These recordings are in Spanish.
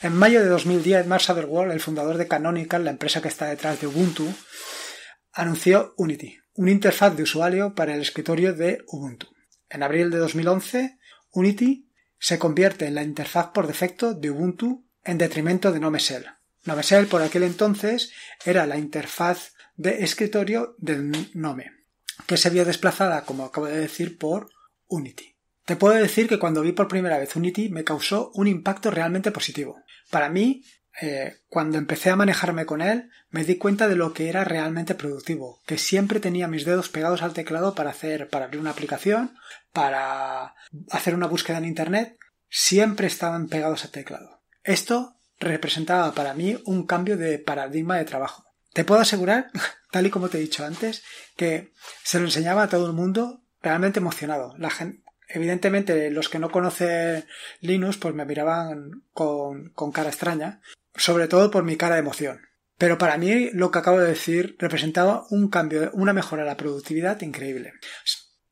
En mayo de 2010, Mark Sutherworld, el fundador de Canonical, la empresa que está detrás de Ubuntu, anunció Unity, una interfaz de usuario para el escritorio de Ubuntu. En abril de 2011, Unity se convierte en la interfaz por defecto de Ubuntu en detrimento de GNOME Nomesel por aquel entonces era la interfaz de escritorio del Nome, que se vio desplazada, como acabo de decir, por Unity. Te puedo decir que cuando vi por primera vez Unity me causó un impacto realmente positivo. Para mí, eh, cuando empecé a manejarme con él, me di cuenta de lo que era realmente productivo, que siempre tenía mis dedos pegados al teclado para hacer, para abrir una aplicación, para hacer una búsqueda en internet, siempre estaban pegados al teclado. Esto representaba para mí un cambio de paradigma de trabajo. Te puedo asegurar, tal y como te he dicho antes, que se lo enseñaba a todo el mundo realmente emocionado. La gente, evidentemente los que no conocen Linux pues me miraban con, cara extraña, sobre todo por mi cara de emoción. Pero para mí lo que acabo de decir representaba un cambio, una mejora de la productividad increíble.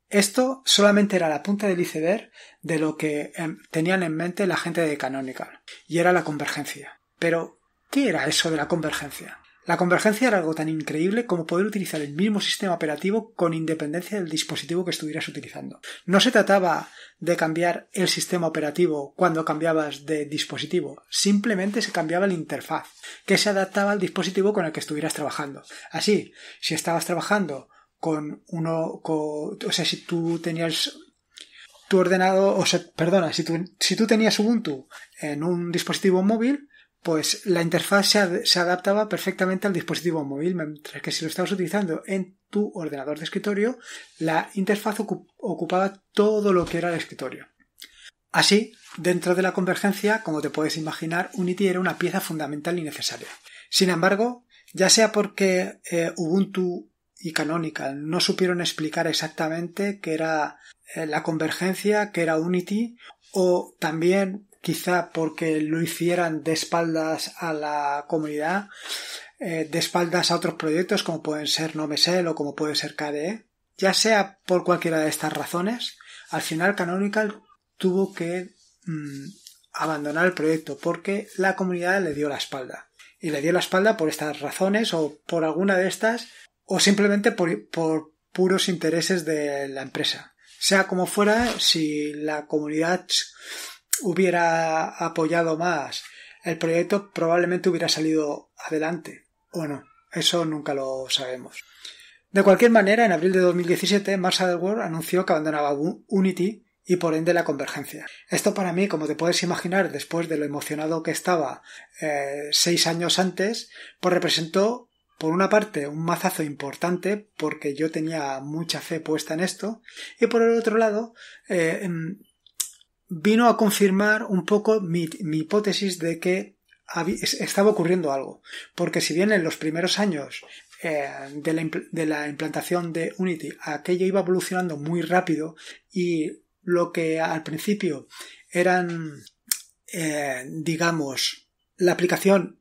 Esto solamente era la punta del iceberg de lo que em, tenían en mente la gente de Canonical, y era la convergencia. Pero, ¿qué era eso de la convergencia? La convergencia era algo tan increíble como poder utilizar el mismo sistema operativo con independencia del dispositivo que estuvieras utilizando. No se trataba de cambiar el sistema operativo cuando cambiabas de dispositivo, simplemente se cambiaba la interfaz, que se adaptaba al dispositivo con el que estuvieras trabajando. Así, si estabas trabajando con uno, o sea, si tú tenías tu ordenador, o sea, perdona, si tú, si tú tenías Ubuntu en un dispositivo móvil, pues la interfaz se, adaptaba perfectamente al dispositivo móvil, mientras que si lo estabas utilizando en tu ordenador de escritorio, la interfaz ocupaba todo lo que era el escritorio. Así, dentro de la convergencia, como te puedes imaginar, Unity era una pieza fundamental y necesaria. Sin embargo, ya sea porque eh, Ubuntu y Canonical no supieron explicar exactamente qué era eh, la convergencia, qué era Unity, o también quizá porque lo hicieran de espaldas a la comunidad, eh, de espaldas a otros proyectos como pueden ser Nomesel o como puede ser KDE. Ya sea por cualquiera de estas razones, al final Canonical tuvo que mm, abandonar el proyecto porque la comunidad le dio la espalda. Y le dio la espalda por estas razones o por alguna de estas o simplemente por puros intereses de la empresa. Sea como fuera, si la comunidad hubiera apoyado más el proyecto, probablemente hubiera salido adelante o no. Eso nunca lo sabemos. De cualquier manera, en abril de 2017, Mars World anunció que abandonaba Unity y por ende la convergencia. Esto para mí, como te puedes imaginar, después de lo emocionado que estaba eh, seis años antes, pues representó, por una parte, un mazazo importante porque yo tenía mucha fe puesta en esto y por el otro lado, eh, em, vino a confirmar un poco mi, hipótesis de que estaba ocurriendo algo. Porque si bien en los primeros años eh, de, la, implantación de Unity aquello iba evolucionando muy rápido y lo que al principio eran, eh, digamos, la aplicación,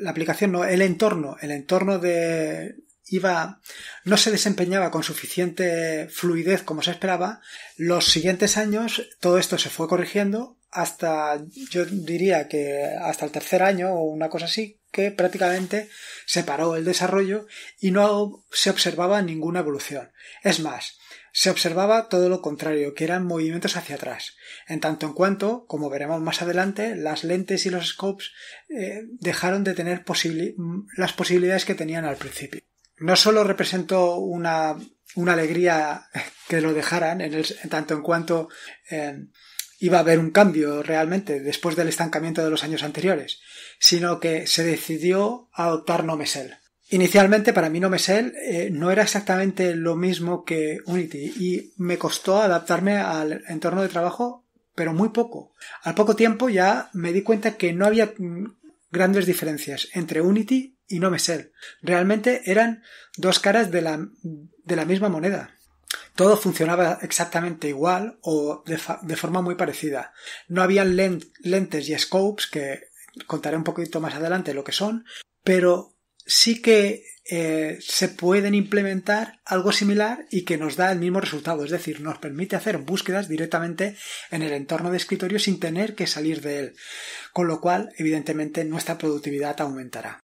la aplicación no, el entorno, el entorno de, iba, no se desempeñaba con suficiente fluidez como se esperaba, los siguientes años todo esto se fue corrigiendo hasta, yo diría que hasta el tercer año o una cosa así, que prácticamente se paró el desarrollo y no se observaba ninguna evolución. Es más, se observaba todo lo contrario, que eran movimientos hacia atrás, en tanto en cuanto, como veremos más adelante, las lentes y los scopes eh, dejaron de tener las posibilidades que tenían al principio no solo representó una, una alegría que lo dejaran, en, el, tanto en cuanto eh, iba a haber un cambio realmente después del estancamiento de los años anteriores, sino que se decidió adoptar Nomesel. Inicialmente para mí Nomesel eh, no era exactamente lo mismo que Unity y me costó adaptarme al entorno de trabajo, pero muy poco. Al poco tiempo ya me di cuenta que no había mm, grandes diferencias entre Unity y no me Realmente eran dos caras de la, misma moneda. Todo funcionaba exactamente igual o de, forma muy parecida. No habían lentes y scopes, que contaré un poquito más adelante lo que son, pero sí que eh, se pueden implementar algo similar y que nos da el mismo resultado, es decir, nos permite hacer búsquedas directamente en el entorno de escritorio sin tener que salir de él, con lo cual, evidentemente, nuestra productividad aumentará.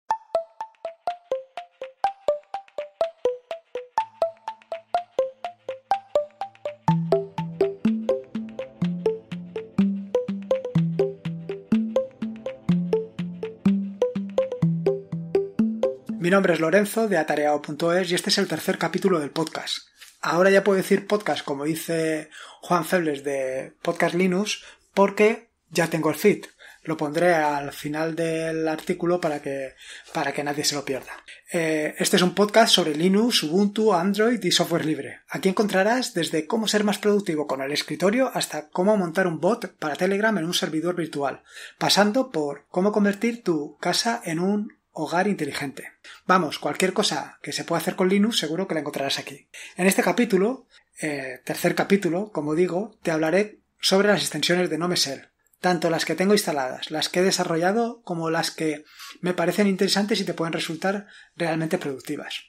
Mi nombre es Lorenzo de atareado.es y este es el tercer capítulo del podcast. Ahora ya puedo decir podcast como dice Juan Febles de Podcast Linux porque ya tengo el feed. Lo pondré al final del artículo para que, para que nadie se lo pierda. Eh, este es un podcast sobre Linux, Ubuntu, Android y software libre. Aquí encontrarás desde cómo ser más productivo con el escritorio hasta cómo montar un bot para Telegram en un servidor virtual, pasando por cómo convertir tu casa en un hogar inteligente. Vamos, cualquier cosa que se pueda hacer con Linux seguro que la encontrarás aquí. En este capítulo, eh, tercer capítulo, como digo, te hablaré sobre las extensiones de NoMesel, tanto las que tengo instaladas, las que he desarrollado, como las que me parecen interesantes y te pueden resultar realmente productivas.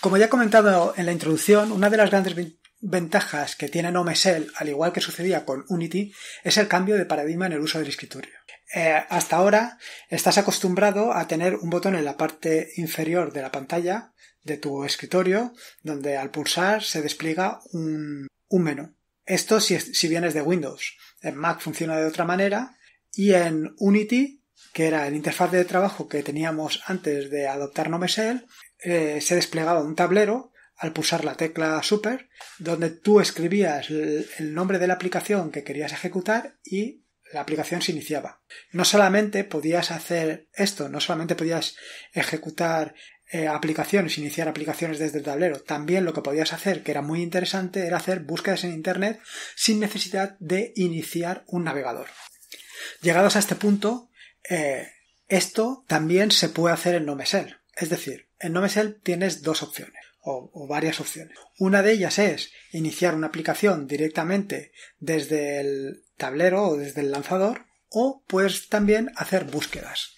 Como ya he comentado en la introducción, una de las grandes ventajas que tiene NoMesel, al igual que sucedía con Unity, es el cambio de paradigma en el uso del escritorio. Eh, hasta ahora estás acostumbrado a tener un botón en la parte inferior de la pantalla de tu escritorio donde al pulsar se despliega un, menú. Esto si, si vienes de Windows. En Mac funciona de otra manera y en Unity, que era el interfaz de trabajo que teníamos antes de adoptar NoMesel, eh, se desplegaba un tablero al pulsar la tecla Super, donde tú escribías el nombre de la aplicación que querías ejecutar y la aplicación se iniciaba. No solamente podías hacer esto, no solamente podías ejecutar eh, aplicaciones, iniciar aplicaciones desde el tablero. También lo que podías hacer, que era muy interesante, era hacer búsquedas en Internet sin necesidad de iniciar un navegador. Llegados a este punto, eh, esto también se puede hacer en NoMesel. Es decir, en NoMesel tienes dos opciones o, varias opciones. Una de ellas es iniciar una aplicación directamente desde el tablero o desde el lanzador o puedes también hacer búsquedas.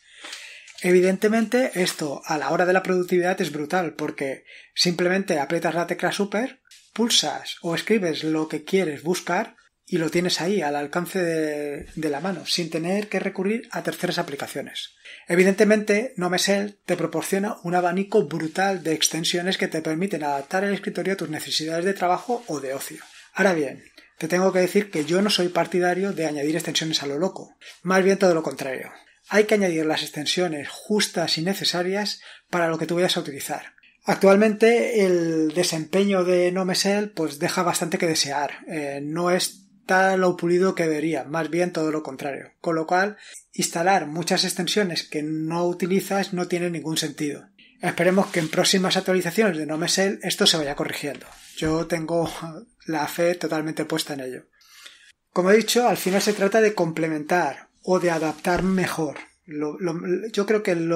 Evidentemente esto a la hora de la productividad es brutal porque simplemente aprietas la tecla super, pulsas o escribes lo que quieres buscar y lo tienes ahí al alcance de, de, la mano sin tener que recurrir a terceras aplicaciones. Evidentemente, NoMesel te proporciona un abanico brutal de extensiones que te permiten adaptar el escritorio a tus necesidades de trabajo o de ocio. Ahora bien, te tengo que decir que yo no soy partidario de añadir extensiones a lo loco, más bien todo lo contrario. Hay que añadir las extensiones justas y necesarias para lo que tú vayas a utilizar. Actualmente el desempeño de NoMesel pues deja bastante que desear. Eh, no es tan lo pulido que debería, más bien todo lo contrario. Con lo cual, instalar muchas extensiones que no utilizas no tiene ningún sentido. Esperemos que en próximas actualizaciones de NoMesel esto se vaya corrigiendo. Yo tengo la fe totalmente puesta en ello. Como he dicho, al final se trata de complementar o de adaptar mejor. yo creo que el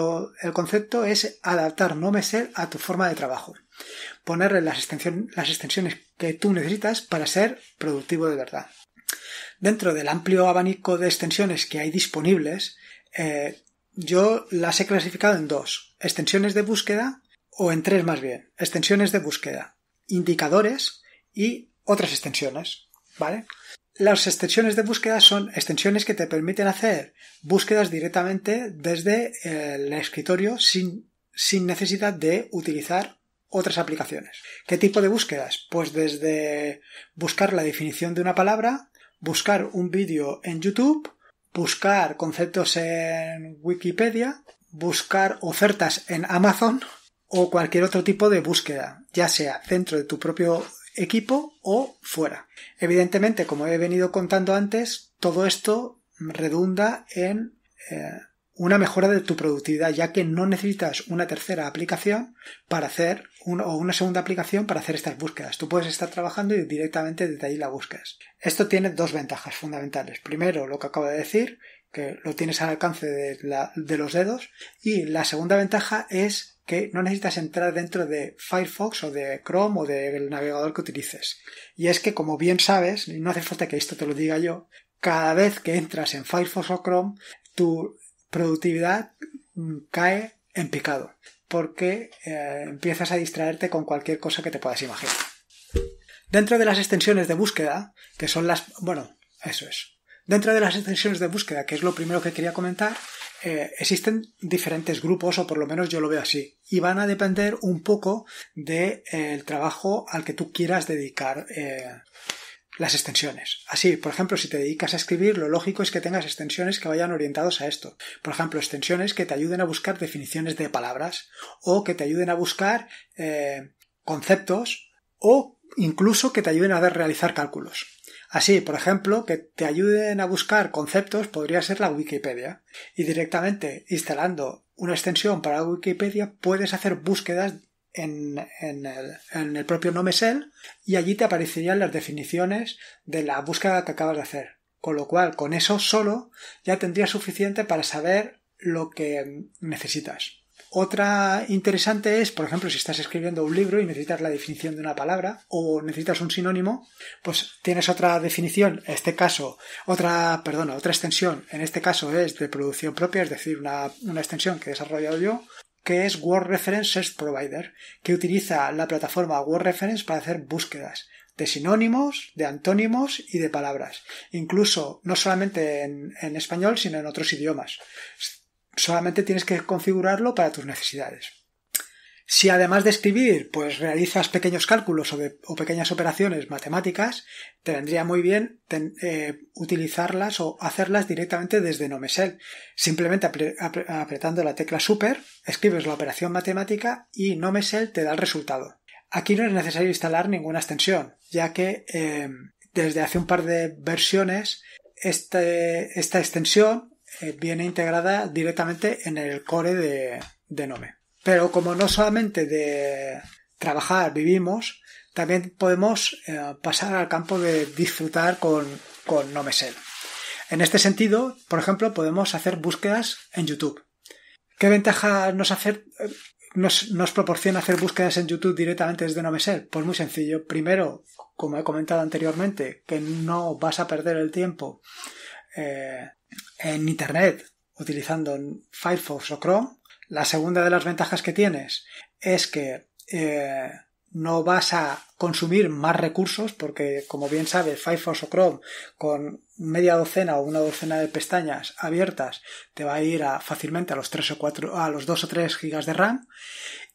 concepto es adaptar NoMesel a tu forma de trabajo. Ponerle las, las extensiones que tú necesitas para ser productivo de verdad. Dentro del amplio abanico de extensiones que hay disponibles, eh, yo las he clasificado en dos, extensiones de búsqueda o en tres más bien, extensiones de búsqueda, indicadores y otras extensiones, ¿vale? Las extensiones de búsqueda son extensiones que te permiten hacer búsquedas directamente desde el escritorio sin, sin necesidad de utilizar otras aplicaciones. ¿Qué tipo de búsquedas? Pues desde buscar la definición de una palabra, buscar un vídeo en YouTube, buscar conceptos en Wikipedia, buscar ofertas en Amazon o cualquier otro tipo de búsqueda, ya sea dentro de tu propio equipo o fuera. Evidentemente, como he venido contando antes, todo esto redunda en eh, una mejora de tu productividad, ya que no necesitas una tercera aplicación para hacer o una segunda aplicación para hacer estas búsquedas. Tú puedes estar trabajando y directamente desde ahí la buscas. Esto tiene dos ventajas fundamentales. Primero, lo que acabo de decir, que lo tienes al alcance de, los dedos. Y la segunda ventaja es que no necesitas entrar dentro de Firefox o de Chrome o del navegador que utilices. Y es que, como bien sabes, y no hace falta que esto te lo diga yo, cada vez que entras en Firefox o Chrome, tu productividad cae en picado, porque eh, empiezas a distraerte con cualquier cosa que te puedas imaginar. Dentro de las extensiones de búsqueda, que son las... Bueno, eso es. Dentro de las extensiones de búsqueda, que es lo primero que quería comentar, eh, existen diferentes grupos, o por lo menos yo lo veo así, y van a depender un poco del de, eh, trabajo al que tú quieras dedicar las extensiones. Así, por ejemplo, si te dedicas a escribir, lo lógico es que tengas extensiones que vayan orientados a esto. Por ejemplo, extensiones que te ayuden a buscar definiciones de palabras o que te ayuden a buscar eh, conceptos o incluso que te ayuden a realizar cálculos. Así, por ejemplo, que te ayuden a buscar conceptos podría ser la Wikipedia. Y directamente instalando una extensión para la Wikipedia puedes hacer búsquedas en, el, propio propio NoMesel y allí te aparecerían las definiciones de la búsqueda que acabas de hacer. Con lo cual, con eso solo ya tendrías suficiente para saber lo que necesitas. Otra interesante es, por ejemplo, si estás escribiendo un libro y necesitas la definición de una palabra o necesitas un sinónimo, pues tienes otra definición, en este caso, otra, perdona, otra extensión, en este caso es de producción propia, es decir, una extensión que he desarrollado yo, que es Reference Search Provider, que utiliza la plataforma Word Reference para hacer búsquedas de sinónimos, de antónimos y de palabras. Incluso no solamente en español, sino en otros idiomas. Solamente tienes que configurarlo para tus necesidades. Si además de escribir, pues realizas pequeños cálculos o, pequeñas operaciones matemáticas, te vendría muy bien eh, utilizarlas o hacerlas directamente desde Nomesel. Simplemente apretando la tecla Super, escribes la operación matemática y Nomesel te da el resultado. Aquí no es necesario instalar ninguna extensión, ya que eh, desde hace un par de versiones este, esta extensión eh, viene integrada directamente en el core de, de Nome. Pero como no solamente de trabajar vivimos, también podemos eh, pasar al campo de disfrutar con, con no En este sentido, por ejemplo, podemos hacer búsquedas en YouTube. ¿Qué ventaja nos, nos, proporciona hacer búsquedas en YouTube directamente desde Nomesel? Pues muy sencillo. Primero, como he comentado anteriormente, que no vas a perder el tiempo eh, en Internet utilizando Firefox o Chrome. La segunda de las ventajas que tienes es que eh, no vas a consumir más recursos porque, como bien sabes, Firefox o Chrome con media docena o una docena de pestañas abiertas te va a ir fácilmente a los 3 o 4, a los 2 o 3 gigas de RAM.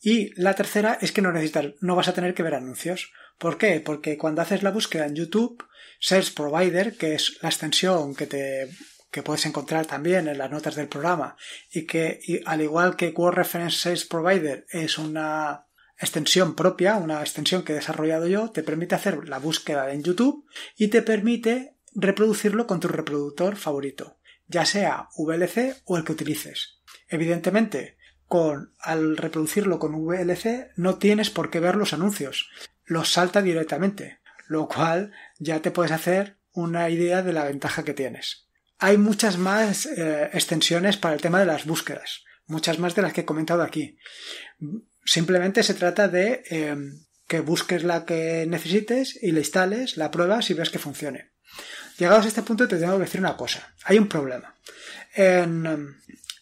Y la tercera es que no no vas a tener que ver anuncios. ¿Por qué? Porque cuando haces la búsqueda en YouTube, Search Provider, que es la extensión que te que puedes encontrar también en las notas del programa y que al igual que Core Reference Sales Provider es una extensión propia, una extensión que he desarrollado yo, te permite hacer la búsqueda en YouTube y te permite reproducirlo con tu reproductor favorito, ya sea VLC o el que utilices. Evidentemente, con, al reproducirlo con VLC no tienes por qué ver los anuncios, los salta directamente, lo cual ya te puedes hacer una idea de la ventaja que tienes. Hay muchas más eh, extensiones para el tema de las búsquedas, muchas más de las que he comentado aquí. Simplemente se trata de em, que busques la que necesites y la instales, la pruebas y ves que funcione. Llegados a este punto te tengo que decir una cosa. Hay un problema. en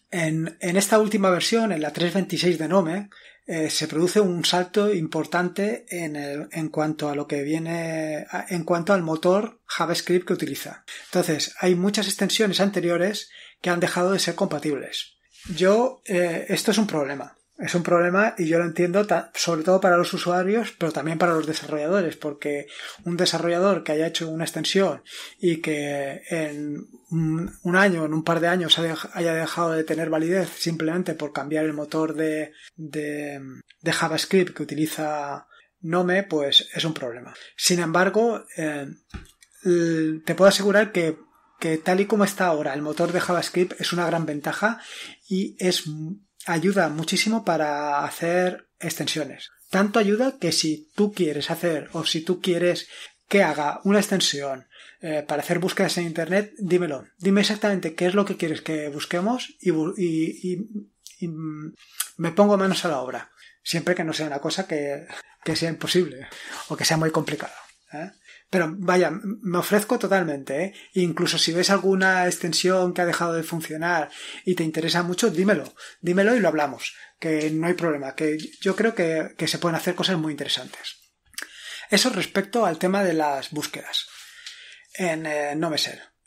em, esta última versión, en la 3.26 de Nome, eh, se produce un salto importante en, el, en cuanto a lo que viene, en cuanto al motor JavaScript que utiliza. Entonces, hay muchas extensiones anteriores que han dejado de ser compatibles. Yo, eh, esto es un problema. Es un problema y yo lo entiendo sobre todo para los usuarios, pero también para los desarrolladores, porque un desarrollador que haya hecho una extensión y que en un año, en un par de años haya dejado de tener validez simplemente por cambiar el motor de, de, JavaScript que utiliza Nome, pues es un problema. Sin embargo, eh, te puedo asegurar que que tal y como está ahora el motor de JavaScript es una gran ventaja y es ayuda muchísimo para hacer extensiones. Tanto ayuda que si tú quieres hacer o si tú quieres que haga una extensión eh, para hacer búsquedas en Internet, dímelo. Dime exactamente qué es lo que quieres que busquemos y, me pongo manos a la obra. Siempre que no sea una cosa que, que sea imposible o que sea muy complicada. ¿eh? Pero vaya, me ofrezco totalmente, ¿eh? Incluso si ves alguna extensión que ha dejado de funcionar y te interesa mucho, dímelo, dímelo y lo hablamos, que no hay problema, que yo creo que, se pueden hacer cosas muy interesantes. Eso respecto al tema de las búsquedas en eh,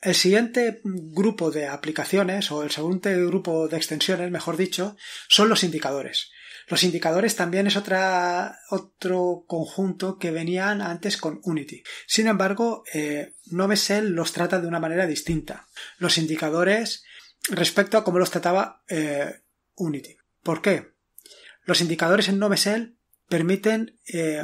El siguiente grupo de aplicaciones, o el segundo grupo de extensiones, mejor dicho, son los indicadores. Los indicadores también es otra, otro conjunto que venían antes con Unity. Sin embargo, eh, Novesel los trata de una manera distinta. Los indicadores respecto a cómo los trataba eh, Unity. ¿Por qué? Los indicadores en NoMesel permiten eh,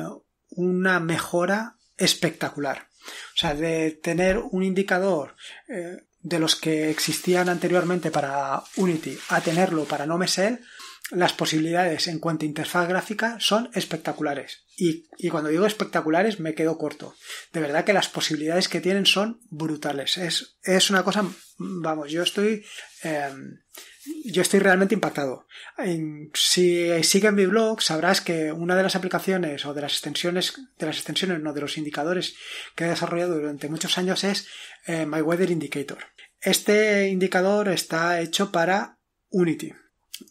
una mejora espectacular. O sea, de tener un indicador eh, de los que existían anteriormente para Unity a tenerlo para NoMesel las posibilidades en cuanto a interfaz gráfica son espectaculares. Y, cuando digo espectaculares me quedo corto. De verdad que las posibilidades que tienen son brutales. Es, una cosa, vamos, yo estoy... Em, yo estoy realmente impactado. Si sigues mi blog, sabrás que una de las aplicaciones o de las extensiones, de las extensiones, no, de los indicadores que he desarrollado durante muchos años es eh, My Weather Indicator. Este indicador está hecho para Unity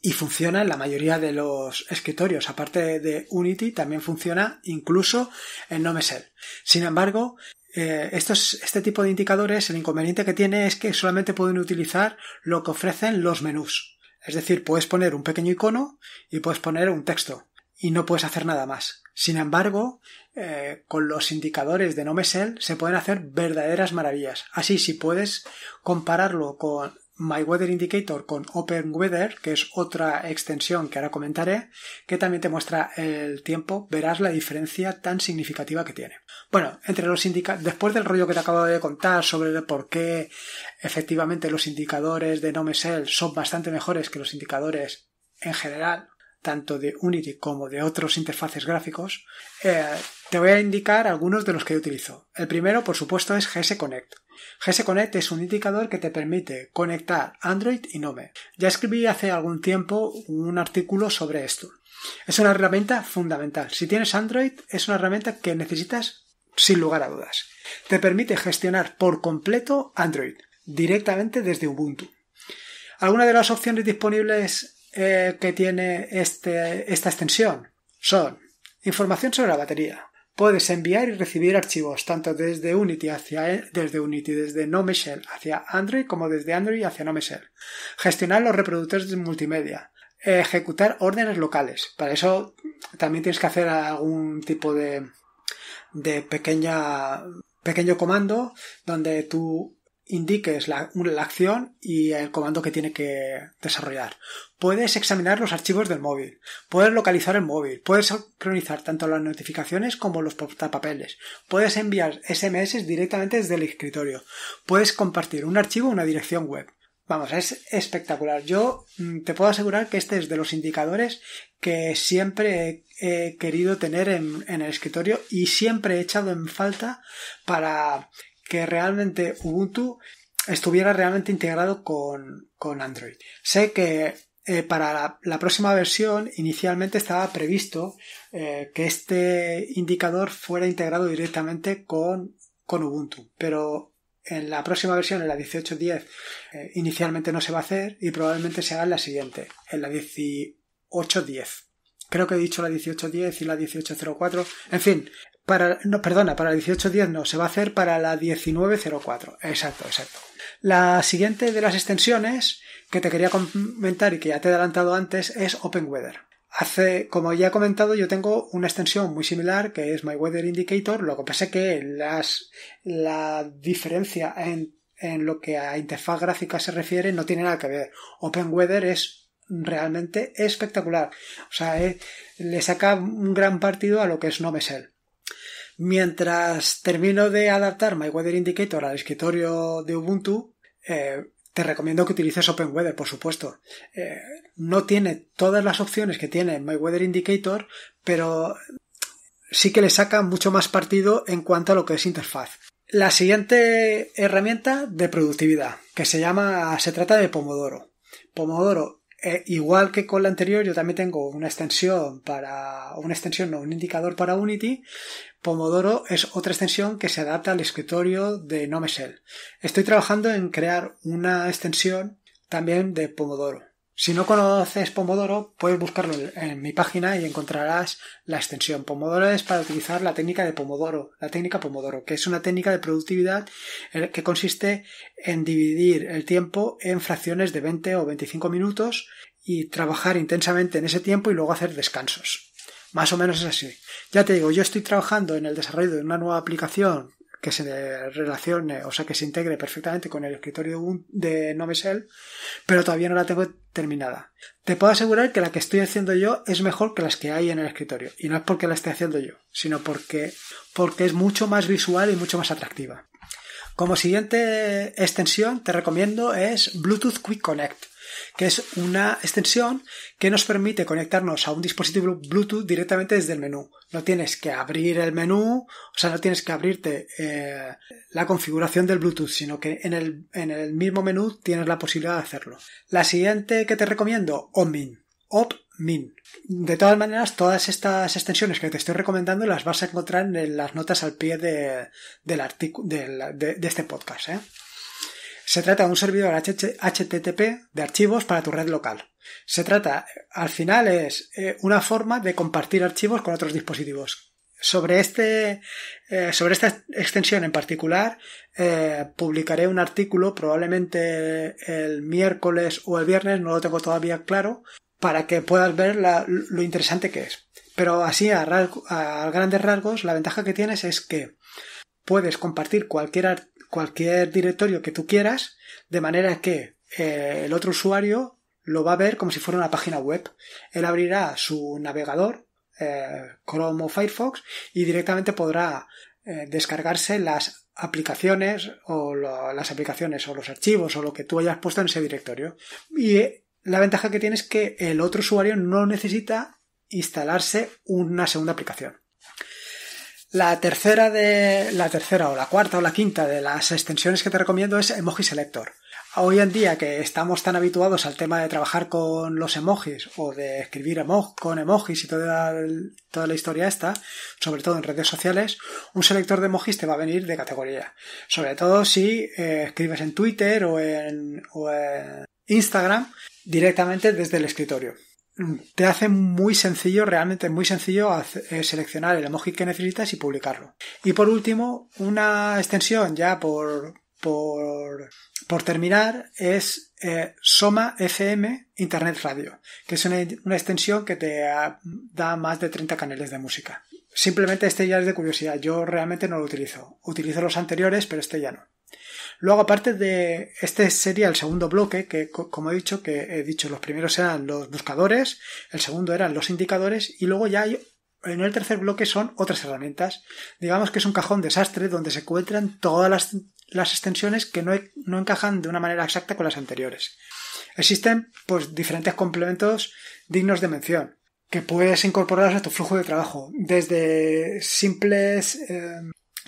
y funciona en la mayoría de los escritorios. Aparte de Unity, también funciona incluso en Nomesel. Sin embargo, eh, este tipo de indicadores, el inconveniente que tiene es que solamente pueden utilizar lo que ofrecen los menús. Es decir, puedes poner un pequeño icono y puedes poner un texto y no puedes hacer nada más. Sin embargo, eh, con los indicadores de Nomesel se pueden hacer verdaderas maravillas. Así, si puedes compararlo con My Weather Indicator con Open Weather, que es otra extensión que ahora comentaré, que también te muestra el tiempo, verás la diferencia tan significativa que tiene. Bueno, entre los indicadores, después del rollo que te acabo de contar sobre por qué efectivamente los indicadores de NoMesel son bastante mejores que los indicadores en general, tanto de Unity como de otros interfaces gráficos, eh, te voy a indicar algunos de los que utilizo. El primero, por supuesto, es GS Connect. GS Connect es un indicador que te permite conectar Android y Nome. Ya escribí hace algún tiempo un artículo sobre esto. Es una herramienta fundamental. Si tienes Android, es una herramienta que necesitas sin lugar a dudas. Te permite gestionar por completo Android directamente desde Ubuntu. Algunas de las opciones disponibles eh, que tiene este, esta extensión son información sobre la batería, puedes enviar y recibir archivos tanto desde Unity hacia e, desde Unity desde hacia Android como desde Android hacia NoMeshell. Gestionar los reproductores de multimedia. Ejecutar órdenes locales. Para eso también tienes que hacer algún tipo de, pequeña, pequeño comando donde tú indiques la, la, acción y el comando que tiene que desarrollar. Puedes examinar los archivos del móvil, puedes localizar el móvil, puedes sincronizar tanto las notificaciones como los papeles. puedes enviar SMS directamente desde el escritorio, puedes compartir un archivo o una dirección web. Vamos, es espectacular. Yo mm, te puedo asegurar que este es de los indicadores que siempre he, querido tener en el escritorio y siempre he echado en falta para que realmente Ubuntu estuviera realmente integrado con, Android. Sé que eh, para la, próxima versión inicialmente estaba previsto eh, que este indicador fuera integrado directamente con, con, Ubuntu, pero en la próxima versión, en la 18.10, eh, inicialmente no se va a hacer y probablemente se haga en la siguiente, en la 18.10. Creo que he dicho la 18.10 y la 18.04. En fin, no, perdona, para la 1810 no, se va a hacer para la 1904. Exacto, exacto. La siguiente de las extensiones que te quería comentar y que ya te he adelantado antes es Open Weather. Hace, como ya he comentado, yo tengo una extensión muy similar que es My Weather Indicator, lo que pasa es que las, la diferencia en, lo que a interfaz gráfica se refiere no tiene nada que ver. Open Weather es realmente espectacular. O sea, eh, le saca un gran partido a lo que es No Mientras termino de adaptar My Weather Indicator al escritorio de Ubuntu, eh, te recomiendo que utilices OpenWeather, por supuesto. Eh, no tiene todas las opciones que tiene My Weather Indicator, pero sí que le saca mucho más partido en cuanto a lo que es interfaz. La siguiente herramienta de productividad, que se llama, se trata de Pomodoro. Pomodoro eh, igual que con la anterior, yo también tengo una extensión para, una extensión no, un indicador para Unity. Pomodoro es otra extensión que se adapta al escritorio de Nomesel. Estoy trabajando en crear una extensión también de Pomodoro. Si no conoces Pomodoro, puedes buscarlo en mi página y encontrarás la extensión. Pomodoro es para utilizar la técnica de Pomodoro, la técnica Pomodoro, que es una técnica de productividad eh, que consiste en dividir el tiempo en fracciones de 20 o 25 minutos y trabajar intensamente en ese tiempo y luego hacer descansos. Más o menos es así. Ya te digo, yo estoy trabajando en el desarrollo de una nueva aplicación que se relacione, o sea, que se integre perfectamente con el escritorio de Nomesel, pero todavía no la tengo terminada. Te puedo asegurar que la que estoy haciendo yo es mejor que las que hay en el escritorio. Y no es porque la esté haciendo yo, sino porque, porque es mucho más visual y mucho más atractiva. Como siguiente extensión te recomiendo es Bluetooth Quick Connect que es una extensión que nos permite conectarnos a un dispositivo Bluetooth directamente desde el menú. No tienes que abrir el menú, o sea, no tienes que abrirte eh, la configuración del Bluetooth, sino que en el, mismo menú tienes la posibilidad de hacerlo. La siguiente que te recomiendo, Omin. Opmin. De todas maneras, todas estas extensiones que te estoy recomendando las vas a encontrar en las notas al pie de, de, este podcast. ¿eh? Se trata de un servidor HTTP de archivos para tu red local. Se trata, al final, es eh, una forma de compartir archivos con otros dispositivos. Sobre, este, eh, sobre esta extensión en particular, eh, publicaré un artículo, probablemente el miércoles o el viernes, no lo tengo todavía claro, para que puedas ver lo interesante que es. Pero así, a, a, grandes rasgos, la ventaja que tienes es que puedes compartir cualquier cualquier directorio que tú quieras, de manera que eh, el otro usuario lo va a ver como si fuera una página web. Él abrirá su navegador, eh, Chrome o Firefox, y directamente podrá eh, descargarse las aplicaciones o las aplicaciones o los archivos o lo que tú hayas puesto en ese directorio. Y la ventaja que tiene es que el otro usuario no necesita instalarse una segunda aplicación. La tercera de la tercera o la cuarta o la quinta de las extensiones que te recomiendo es Emoji Selector. Hoy en día que estamos tan habituados al tema de trabajar con los emojis o de escribir con emojis y toda, toda la historia esta, sobre todo en redes sociales, un selector de emojis te va a venir de categoría. Sobre todo si eh, escribes en Twitter o en Instagram directamente desde el escritorio te hace muy sencillo, realmente muy sencillo eh, seleccionar el emoji que necesitas y publicarlo. Y por último, una extensión ya por, por, por terminar es eh, Soma FM Internet Radio, que es una, extensión que te ah, da más de 30 canales de música. Simplemente este ya es de curiosidad, yo realmente no lo utilizo. Utilizo los anteriores, pero este ya no. Luego, aparte de este sería el segundo bloque, que como he dicho, que he dicho, los primeros eran los buscadores, el segundo eran los indicadores, y luego ya en el tercer bloque son otras herramientas. Digamos que es un cajón desastre donde se encuentran todas las, extensiones que no, encajan de una manera exacta con las anteriores. Existen pues diferentes complementos dignos de mención que puedes incorporar a tu flujo de trabajo, desde simples eh,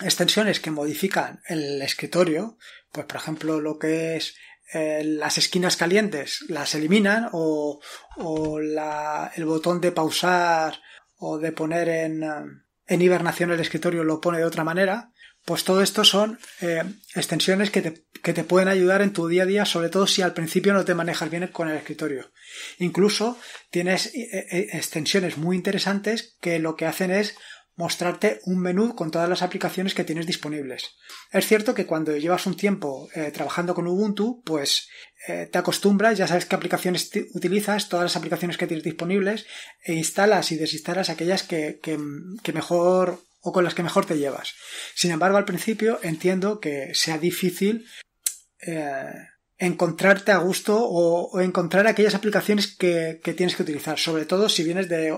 extensiones que modifican el escritorio, pues por ejemplo lo que es eh, las esquinas calientes las eliminan o, el botón de pausar o de poner eh, en, hibernación el escritorio lo pone de otra manera, pues todo esto son eh, extensiones que que te, pueden ayudar en tu día a día, sobre todo si al principio no te manejas bien con el escritorio. Incluso tienes extensiones muy interesantes que lo que hacen es mostrarte un menú con todas las aplicaciones que tienes disponibles. Es cierto que cuando llevas un tiempo eh, trabajando con Ubuntu, pues eh, te acostumbras, ya sabes qué aplicaciones utilizas, todas las aplicaciones que tienes disponibles, e instalas y desinstalas aquellas que, mejor o con las que mejor te llevas. Sin embargo, al principio entiendo que sea difícil eh, encontrarte a gusto o, encontrar aquellas aplicaciones que, tienes que utilizar, sobre todo si vienes de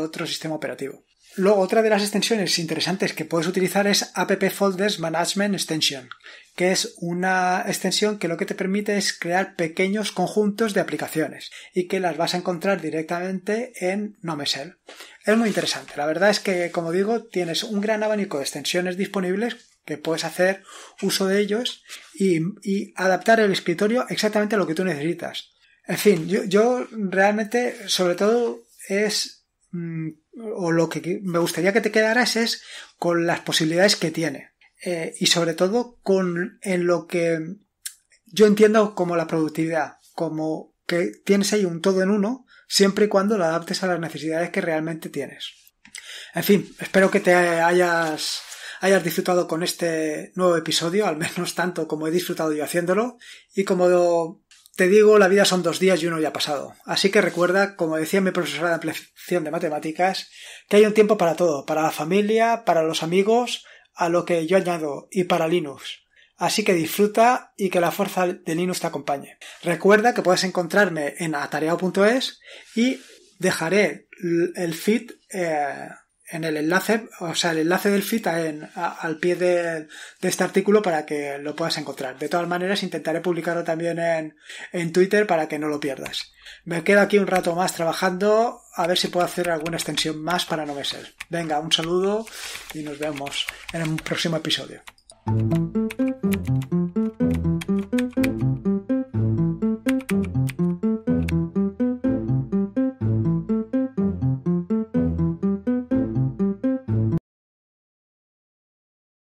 otro sistema operativo. Luego, otra de las extensiones interesantes que puedes utilizar es App Folders Management Extension, que es una extensión que lo que te permite es crear pequeños conjuntos de aplicaciones y que las vas a encontrar directamente en Nomesel. Es muy interesante. La verdad es que, como digo, tienes un gran abanico de extensiones disponibles que puedes hacer uso de ellos y, adaptar el escritorio exactamente a lo que tú necesitas. En fin, yo, realmente, sobre todo, es... Mm, o lo que me gustaría que te quedaras es con las posibilidades que tiene. Eh, y sobre todo con en lo que yo entiendo como la productividad, como que tienes ahí un todo en uno, siempre y cuando lo adaptes a las necesidades que realmente tienes. En fin, espero que te hayas, hayas disfrutado con este nuevo episodio, al menos tanto como he disfrutado yo haciéndolo. Y como te digo, la vida son dos días y uno ya ha pasado. Así que recuerda, como decía mi profesora de ampliación de matemáticas, que hay un tiempo para todo, para la familia, para los amigos, a lo que yo añado, y para Linux. Así que disfruta y que la fuerza de Linux te acompañe. Recuerda que puedes encontrarme en atareado.es y dejaré el feed eh, en el enlace, o sea, el enlace del feed en, al pie de, este artículo para que lo puedas encontrar. De todas maneras, intentaré publicarlo también en, en Twitter para que no lo pierdas. Me quedo aquí un rato más trabajando, a ver si puedo hacer alguna extensión más para no ser, Venga, un saludo y nos vemos en un próximo episodio.